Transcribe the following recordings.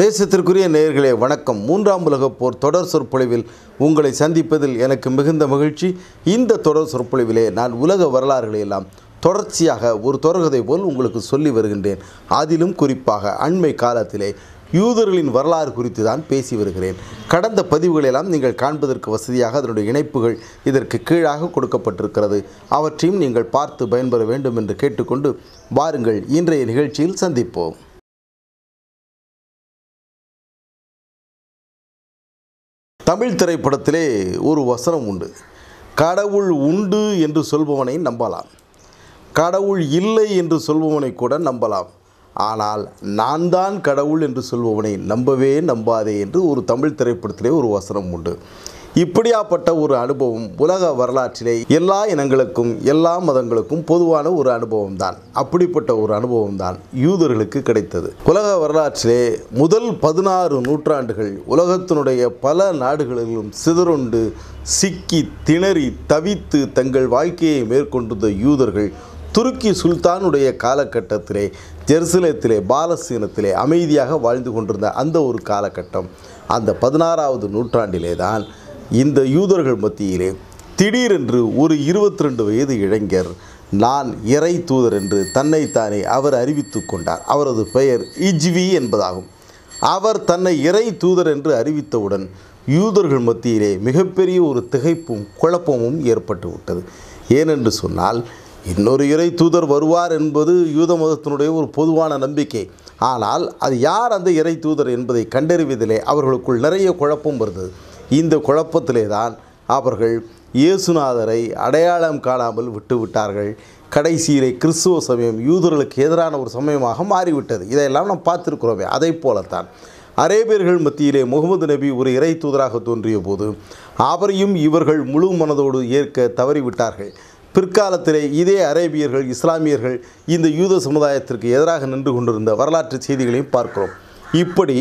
நேசத்திற்குரிய நேர்களே வணக்கம் மூன்றாம் உலகப் போர் தொடர் சொற்பொழிவில் உங்களை சந்திப்பதில் எனக்கு மிகுந்த மகிழ்ச்சி இந்த தொடர் சொற்பொழிவிலே நான் உலக வரலாறுகளை எல்லாம் தொடர்ச்சியாக ஒரு தொடர்கதை போல் உங்களுக்கு சொல்லி வருகின்றேன் அதிலும் குறிப்பாக அண்மை காலத்திலே யூதர்களின் வரலாறு குறித்து தான் பேசி வருகிறேன் கடந்த பதிவுகளெல்லாம் நீங்கள் காண்பதற்கு வசதியாக அதனுடைய இணைப்புகள் இதற்கு கீழாக கொடுக்கப்பட்டிருக்கிறது அவற்றையும் நீங்கள் பார்த்து பயன்பெற வேண்டும் என்று கேட்டுக்கொண்டு வாருங்கள் இன்றைய நிகழ்ச்சியில் சந்திப்போம் தமிழ் திரைப்படத்திலே ஒரு வசனம் உண்டு கடவுள் உண்டு என்று சொல்பவனை நம்பலாம் கடவுள் இல்லை என்று சொல்பவனை கூட நம்பலாம் ஆனால் நான் தான் கடவுள் என்று சொல்பவனை நம்பவே நம்பாதே என்று ஒரு தமிழ் திரைப்படத்திலே ஒரு வசனம் உண்டு இப்படியாப்பட்ட ஒரு அனுபவம் உலக வரலாற்றிலே எல்லா இனங்களுக்கும் எல்லா மதங்களுக்கும் பொதுவான ஒரு அனுபவம் தான் அப்படிப்பட்ட ஒரு அனுபவம் தான் யூதர்களுக்கு கிடைத்தது உலக வரலாற்றிலே முதல் பதினாறு நூற்றாண்டுகள் உலகத்தினுடைய பல நாடுகளிலும் சிதறுண்டு சிக்கி திணறி தவித்து தங்கள் வாழ்க்கையை மேற்கொண்டிருந்த யூதர்கள் துருக்கி சுல்தானுடைய காலகட்டத்திலே ஜெருசலேத்திலே பாலஸ்தீனத்திலே அமைதியாக வாழ்ந்து கொண்டிருந்த அந்த ஒரு காலகட்டம் அந்த பதினாறாவது நூற்றாண்டிலே தான் இந்த யூதர்கள் மத்தியிலே திடீரென்று ஒரு இருபத்தி ரெண்டு வயது இளைஞர் நான் இறை தூதர் என்று தன்னைத்தானே அவர் அறிவித்து கொண்டார் அவரது பெயர் இஜ்வி என்பதாகும் அவர் தன்னை இறை தூதர் என்று அறிவித்தவுடன் யூதர்கள் மத்தியிலே மிகப்பெரிய ஒரு திகைப்பும் குழப்பமும் ஏற்பட்டு விட்டது ஏனென்று சொன்னால் இன்னொரு இறை தூதர் வருவார் என்பது யூத மதத்தினுடைய ஒரு பொதுவான நம்பிக்கை ஆனால் அது யார் அந்த இறை தூதர் என்பதை கண்டறிவதிலே அவர்களுக்குள் நிறைய குழப்பம் வருது இந்த குழப்பத்திலே தான் அவர்கள் இயேசுநாதரை அடையாளம் காணாமல் விட்டுவிட்டார்கள் கடைசியிலே கிறிஸ்துவ சமயம் யூதர்களுக்கு எதிரான ஒரு சமயமாக மாறிவிட்டது இதையெல்லாம் நாம் பார்த்துருக்கிறோமே அதை போலத்தான் அரேபியர்கள் மத்தியிலே முகமது நபி ஒரு இறை தூதராக தோன்றிய போது அவரையும் இவர்கள் முழு மனதோடு ஏற்க தவறிவிட்டார்கள் பிற்காலத்திலே இதே அரேபியர்கள் இஸ்லாமியர்கள் இந்த யூத சமுதாயத்திற்கு எதிராக நின்று கொண்டிருந்த வரலாற்று செய்திகளையும் பார்க்கிறோம் இப்படி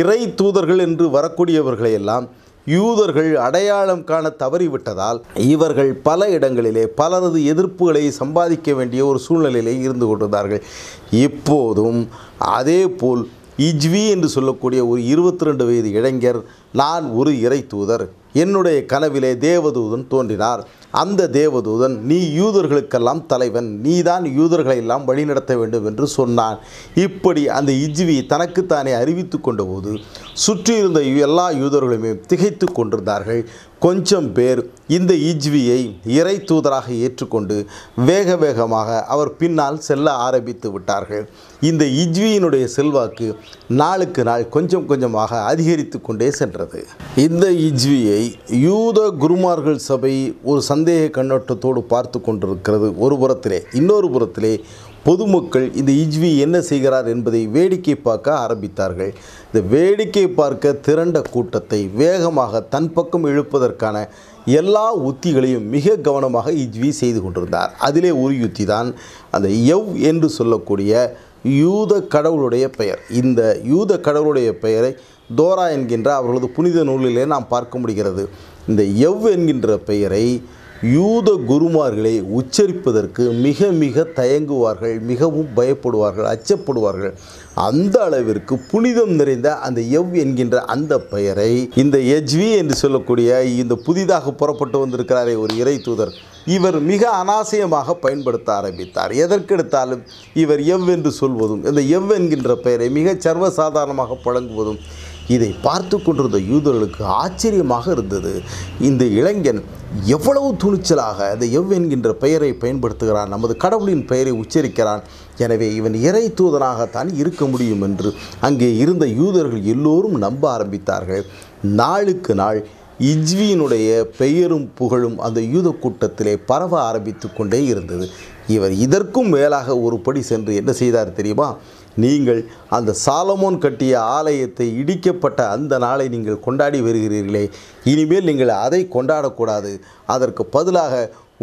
இறை தூதர்கள் என்று வரக்கூடியவர்களையெல்லாம் யூதர்கள் அடையாளம் காண தவறிவிட்டதால் இவர்கள் பல இடங்களிலே பலரது எதிர்ப்புகளை சம்பாதிக்க வேண்டிய ஒரு சூழ்நிலையிலே இருந்து கொண்டிருந்தார்கள் இப்போதும் அதே போல் இஜ்வி என்று சொல்லக்கூடிய ஒரு இருபத்தி ரெண்டு வயது இளைஞர் நான் ஒரு இறை தூதர் என்னுடைய கனவிலே தேவதூதன் தோன்றினார் அந்த தேவதூதன் நீ யூதர்களுக்கெல்லாம் தலைவன் நீ தான் யூதர்களை எல்லாம் வழிநடத்த வேண்டும் என்று சொன்னான் இப்படி அந்த இஜ்வி தனக்குத்தானே அறிவித்து கொண்டபோது சுற்றியிருந்த எல்லா யூதர்களுமே திகைத்து கொண்டிருந்தார்கள் கொஞ்சம் பேர் இந்த இஜ்வியை இறை தூதராக ஏற்றுக்கொண்டு வேக வேகமாக அவர் பின்னால் செல்ல ஆரம்பித்து விட்டார்கள் இந்த இஜ்வியினுடைய செல்வாக்கு நாளுக்கு நாள் கொஞ்சம் கொஞ்சமாக அதிகரித்து கொண்டே சென்றது இந்த இஜ்வியை யூத குருமார்கள் சபை ஒரு சந்தேக கண்ணோட்டத்தோடு பார்த்து கொண்டிருக்கிறது ஒரு புறத்திலே இன்னொரு புறத்திலே பொதுமக்கள் இந்த இஜ்வி என்ன செய்கிறார் என்பதை வேடிக்கை பார்க்க ஆரம்பித்தார்கள் இந்த வேடிக்கை பார்க்க திரண்ட கூட்டத்தை வேகமாக தன் பக்கம் இழுப்பதற்கான எல்லா உத்திகளையும் மிக கவனமாக இஜ்வி செய்து கொண்டிருந்தார் அதிலே ஒரு யுத்தி தான் அந்த எவ் என்று சொல்லக்கூடிய யூத கடவுளுடைய பெயர் இந்த யூத கடவுளுடைய பெயரை தோரா என்கின்ற அவர்களது புனித நூலிலே நாம் பார்க்க முடிகிறது இந்த எவ் என்கின்ற பெயரை யூத குருமார்களை உச்சரிப்பதற்கு மிக மிக தயங்குவார்கள் மிகவும் பயப்படுவார்கள் அச்சப்படுவார்கள் அந்த அளவிற்கு புனிதம் நிறைந்த அந்த எவ் என்கின்ற அந்த பெயரை இந்த எஜ்வி என்று சொல்லக்கூடிய இந்த புதிதாக புறப்பட்டு வந்திருக்கிறாரே ஒரு இறை தூதர் இவர் மிக அனாசயமாக பயன்படுத்த ஆரம்பித்தார் எதற்கெடுத்தாலும் இவர் எவ் என்று சொல்வதும் இந்த எவ் என்கின்ற பெயரை மிக சர்வசாதாரணமாக பழங்குவதும் இதை பார்த்து கொண்டிருந்த யூதர்களுக்கு ஆச்சரியமாக இருந்தது இந்த இளைஞன் எவ்வளவு துணிச்சலாக அந்த எவ் என்கின்ற பெயரை பயன்படுத்துகிறான் நமது கடவுளின் பெயரை உச்சரிக்கிறான் எனவே இவன் இறை தூதனாகத்தான் இருக்க முடியும் என்று அங்கே இருந்த யூதர்கள் எல்லோரும் நம்ப ஆரம்பித்தார்கள் நாளுக்கு நாள் இஜ்வியினுடைய பெயரும் புகழும் அந்த யூத கூட்டத்திலே பரவ ஆரம்பித்து கொண்டே இருந்தது இவர் இதற்கும் மேலாக ஒரு படி சென்று என்ன செய்தார் தெரியுமா நீங்கள் அந்த சாலமோன் கட்டிய ஆலயத்தை இடிக்கப்பட்ட அந்த நாளை நீங்கள் கொண்டாடி வருகிறீர்களே இனிமேல் நீங்கள் அதை கொண்டாடக்கூடாது அதற்கு பதிலாக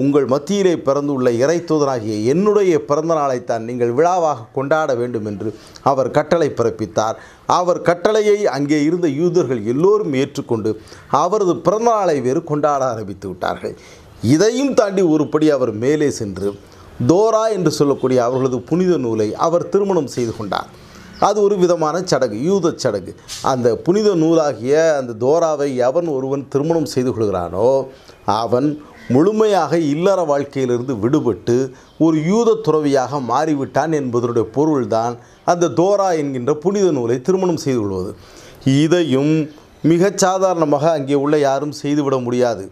உங்கள் மத்தியிலே பிறந்துள்ள தூதராகிய என்னுடைய பிறந்த நாளைத்தான் நீங்கள் விழாவாக கொண்டாட வேண்டும் என்று அவர் கட்டளை பிறப்பித்தார் அவர் கட்டளையை அங்கே இருந்த யூதர்கள் எல்லோரும் ஏற்றுக்கொண்டு அவரது பிறந்த நாளை வேறு கொண்டாட ஆரம்பித்து விட்டார்கள் இதையும் தாண்டி ஒருபடி அவர் மேலே சென்று தோரா என்று சொல்லக்கூடிய அவர்களது புனித நூலை அவர் திருமணம் செய்து கொண்டார் அது ஒரு விதமான சடங்கு யூத சடங்கு அந்த புனித நூலாகிய அந்த தோராவை எவன் ஒருவன் திருமணம் செய்து கொள்கிறானோ அவன் முழுமையாக இல்லற வாழ்க்கையிலிருந்து விடுபட்டு ஒரு யூத துறவியாக மாறிவிட்டான் என்பதனுடைய பொருள்தான் அந்த தோரா என்கின்ற புனித நூலை திருமணம் செய்து கொள்வது இதையும் மிக சாதாரணமாக அங்கே உள்ள யாரும் செய்துவிட முடியாது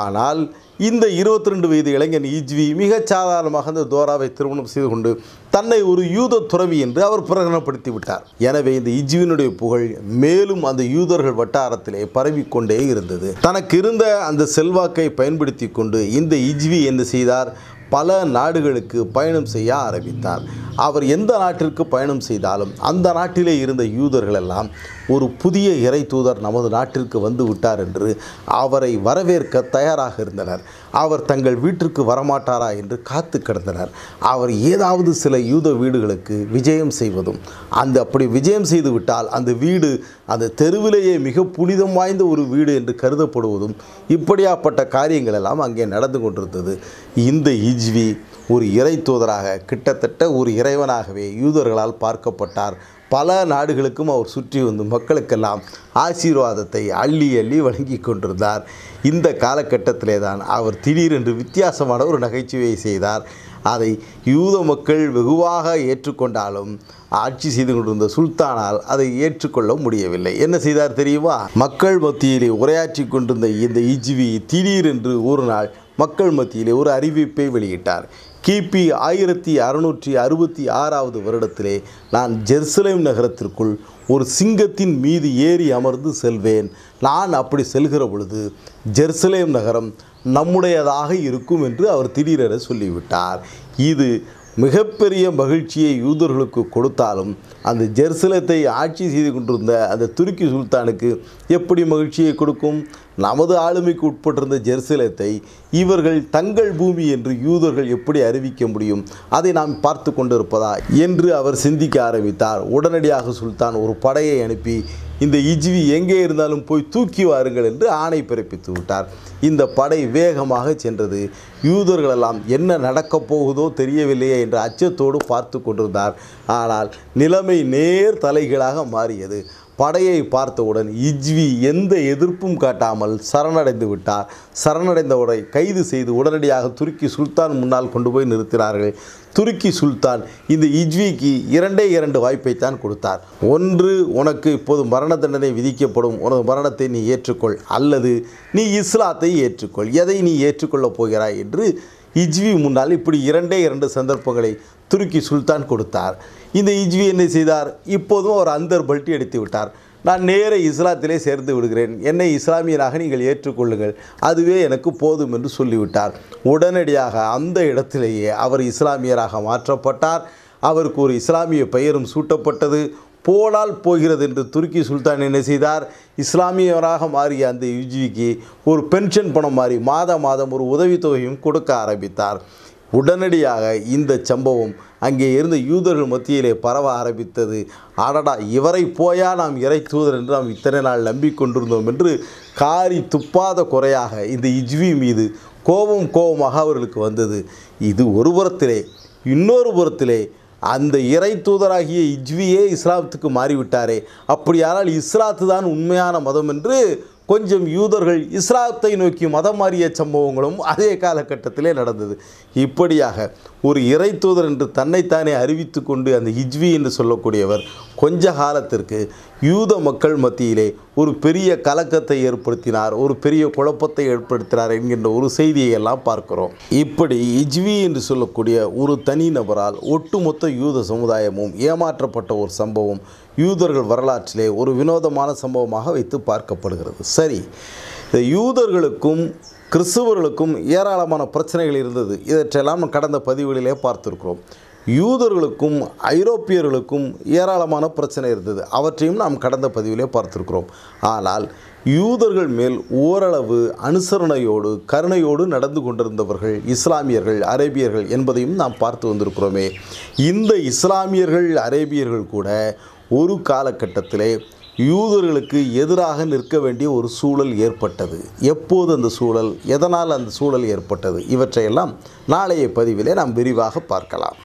ஆனால் இந்த இருபத்தி ரெண்டு வயது இளைஞன் இஜ்வி மிகச் சாதாரணமாக இந்த தோராவை திருமணம் செய்து கொண்டு தன்னை ஒரு யூத துறவி என்று அவர் பிரகடனப்படுத்தி விட்டார் எனவே இந்த இஜ்வினுடைய புகழ் மேலும் அந்த யூதர்கள் வட்டாரத்திலே பரவிக்கொண்டே இருந்தது தனக்கு இருந்த அந்த செல்வாக்கை பயன்படுத்தி கொண்டு இந்த இஜ்வி என்ன செய்தார் பல நாடுகளுக்கு பயணம் செய்ய ஆரம்பித்தார் அவர் எந்த நாட்டிற்கு பயணம் செய்தாலும் அந்த நாட்டிலே இருந்த யூதர்கள் எல்லாம் ஒரு புதிய இறை தூதர் நமது நாட்டிற்கு வந்து விட்டார் என்று அவரை வரவேற்க தயாராக இருந்தனர் அவர் தங்கள் வீட்டிற்கு வரமாட்டாரா என்று காத்து கிடந்தனர் அவர் ஏதாவது சில யூத வீடுகளுக்கு விஜயம் செய்வதும் அந்த அப்படி விஜயம் செய்து விட்டால் அந்த வீடு அந்த தெருவிலேயே மிக புனிதம் வாய்ந்த ஒரு வீடு என்று கருதப்படுவதும் இப்படியாப்பட்ட காரியங்கள் எல்லாம் அங்கே நடந்து கொண்டிருந்தது இந்த இஜ்வி ஒரு இறை தூதராக கிட்டத்தட்ட ஒரு இறைவனாகவே யூதர்களால் பார்க்கப்பட்டார் பல நாடுகளுக்கும் அவர் சுற்றி வந்து மக்களுக்கெல்லாம் ஆசீர்வாதத்தை அள்ளி அள்ளி வழங்கி கொண்டிருந்தார் இந்த காலகட்டத்திலே தான் அவர் திடீரென்று வித்தியாசமான ஒரு நகைச்சுவையை செய்தார் அதை யூத மக்கள் வெகுவாக ஏற்றுக்கொண்டாலும் ஆட்சி செய்து கொண்டிருந்த சுல்தானால் அதை ஏற்றுக்கொள்ள முடியவில்லை என்ன செய்தார் தெரியுமா மக்கள் மத்தியிலே உரையாற்றி கொண்டிருந்த இந்த இஜ்வி திடீரென்று ஒரு நாள் மக்கள் மத்தியிலே ஒரு அறிவிப்பை வெளியிட்டார் கிபி ஆயிரத்தி அறுநூற்றி அறுபத்தி ஆறாவது வருடத்திலே நான் ஜெருசலேம் நகரத்திற்குள் ஒரு சிங்கத்தின் மீது ஏறி அமர்ந்து செல்வேன் நான் அப்படி செல்கிற பொழுது ஜெருசலேம் நகரம் நம்முடையதாக இருக்கும் என்று அவர் திடீரென சொல்லிவிட்டார் இது மிகப்பெரிய மகிழ்ச்சியை யூதர்களுக்கு கொடுத்தாலும் அந்த ஜெருசலத்தை ஆட்சி செய்து கொண்டிருந்த அந்த துருக்கி சுல்தானுக்கு எப்படி மகிழ்ச்சியை கொடுக்கும் நமது ஆளுமைக்கு உட்பட்டிருந்த ஜெருசலத்தை இவர்கள் தங்கள் பூமி என்று யூதர்கள் எப்படி அறிவிக்க முடியும் அதை நாம் பார்த்து கொண்டிருப்பதா என்று அவர் சிந்திக்க ஆரம்பித்தார் உடனடியாக சுல்தான் ஒரு படையை அனுப்பி இந்த இஜ்வி எங்கே இருந்தாலும் போய் தூக்கி வாருங்கள் என்று ஆணை பிறப்பித்து விட்டார் இந்த படை வேகமாக சென்றது யூதர்களெல்லாம் என்ன நடக்கப் போகுதோ தெரியவில்லையே என்ற அச்சத்தோடு பார்த்து கொண்டிருந்தார் ஆனால் நிலைமை நேர் தலைகளாக மாறியது படையை பார்த்தவுடன் இஜ்வி எந்த எதிர்ப்பும் காட்டாமல் சரணடைந்து விட்டார் சரணடைந்தவரை கைது செய்து உடனடியாக துருக்கி சுல்தான் முன்னால் கொண்டு போய் நிறுத்தினார்கள் துருக்கி சுல்தான் இந்த இஜ்விக்கு இரண்டே இரண்டு வாய்ப்பை தான் கொடுத்தார் ஒன்று உனக்கு இப்போது மரண தண்டனை விதிக்கப்படும் உனது மரணத்தை நீ ஏற்றுக்கொள் அல்லது நீ இஸ்லாத்தை ஏற்றுக்கொள் எதை நீ ஏற்றுக்கொள்ளப் போகிறாய் என்று இஜ்வி முன்னால் இப்படி இரண்டே இரண்டு சந்தர்ப்பங்களை துருக்கி சுல்தான் கொடுத்தார் இந்த இஜ்வி என்ன செய்தார் இப்போதும் அவர் அந்தர் பல்ட்டி எடுத்து விட்டார் நான் நேர இஸ்லாத்திலே சேர்ந்து விடுகிறேன் என்னை இஸ்லாமியனாக நீங்கள் ஏற்றுக்கொள்ளுங்கள் அதுவே எனக்கு போதும் என்று சொல்லிவிட்டார் உடனடியாக அந்த இடத்திலேயே அவர் இஸ்லாமியராக மாற்றப்பட்டார் அவருக்கு ஒரு இஸ்லாமிய பெயரும் சூட்டப்பட்டது போலால் போகிறது என்று துருக்கி சுல்தான் என்ன செய்தார் இஸ்லாமியராக மாறிய அந்த யுஜிவிக்கு ஒரு பென்ஷன் பணம் மாறி மாதம் மாதம் ஒரு உதவித்தொகையும் கொடுக்க ஆரம்பித்தார் உடனடியாக இந்த சம்பவம் அங்கே இருந்த யூதர்கள் மத்தியிலே பரவ ஆரம்பித்தது அடடா இவரை போயா நாம் இறை தூதர் என்று நாம் இத்தனை நாள் நம்பிக்கொண்டிருந்தோம் என்று காரி துப்பாத குறையாக இந்த இஜ்வி மீது கோபம் கோபமாக அவர்களுக்கு வந்தது இது ஒரு புறத்திலே இன்னொரு புறத்திலே அந்த இறை தூதராகிய இஜ்வியே இஸ்லாமத்துக்கு மாறிவிட்டாரே அப்படியானால் இஸ்லாத்து தான் உண்மையான மதம் என்று கொஞ்சம் யூதர்கள் இஸ்லாத்தை நோக்கி மதம் மாறிய சம்பவங்களும் அதே காலகட்டத்திலே நடந்தது இப்படியாக ஒரு இறை தூதர் என்று தன்னைத்தானே அறிவித்து கொண்டு அந்த ஹிஜ்வி என்று சொல்லக்கூடியவர் கொஞ்ச காலத்திற்கு யூத மக்கள் மத்தியிலே ஒரு பெரிய கலக்கத்தை ஏற்படுத்தினார் ஒரு பெரிய குழப்பத்தை ஏற்படுத்தினார் என்கின்ற ஒரு செய்தியை எல்லாம் பார்க்கிறோம் இப்படி இஜ்வி என்று சொல்லக்கூடிய ஒரு தனி நபரால் ஒட்டுமொத்த யூத சமுதாயமும் ஏமாற்றப்பட்ட ஒரு சம்பவம் யூதர்கள் வரலாற்றிலே ஒரு வினோதமான சம்பவமாக வைத்து பார்க்கப்படுகிறது சரி யூதர்களுக்கும் கிறிஸ்துவர்களுக்கும் ஏராளமான பிரச்சனைகள் இருந்தது இதற்றெல்லாம் கடந்த பதிவுகளிலே பார்த்துருக்கிறோம் யூதர்களுக்கும் ஐரோப்பியர்களுக்கும் ஏராளமான பிரச்சனை இருந்தது அவற்றையும் நாம் கடந்த பதிவிலே பார்த்துருக்கிறோம் ஆனால் யூதர்கள் மேல் ஓரளவு அனுசரணையோடு கருணையோடு நடந்து கொண்டிருந்தவர்கள் இஸ்லாமியர்கள் அரேபியர்கள் என்பதையும் நாம் பார்த்து வந்திருக்கிறோமே இந்த இஸ்லாமியர்கள் அரேபியர்கள் கூட ஒரு காலகட்டத்திலே யூதர்களுக்கு எதிராக நிற்க வேண்டிய ஒரு சூழல் ஏற்பட்டது எப்போது அந்த சூழல் எதனால் அந்த சூழல் ஏற்பட்டது இவற்றையெல்லாம் நாளைய பதிவிலே நாம் விரிவாக பார்க்கலாம்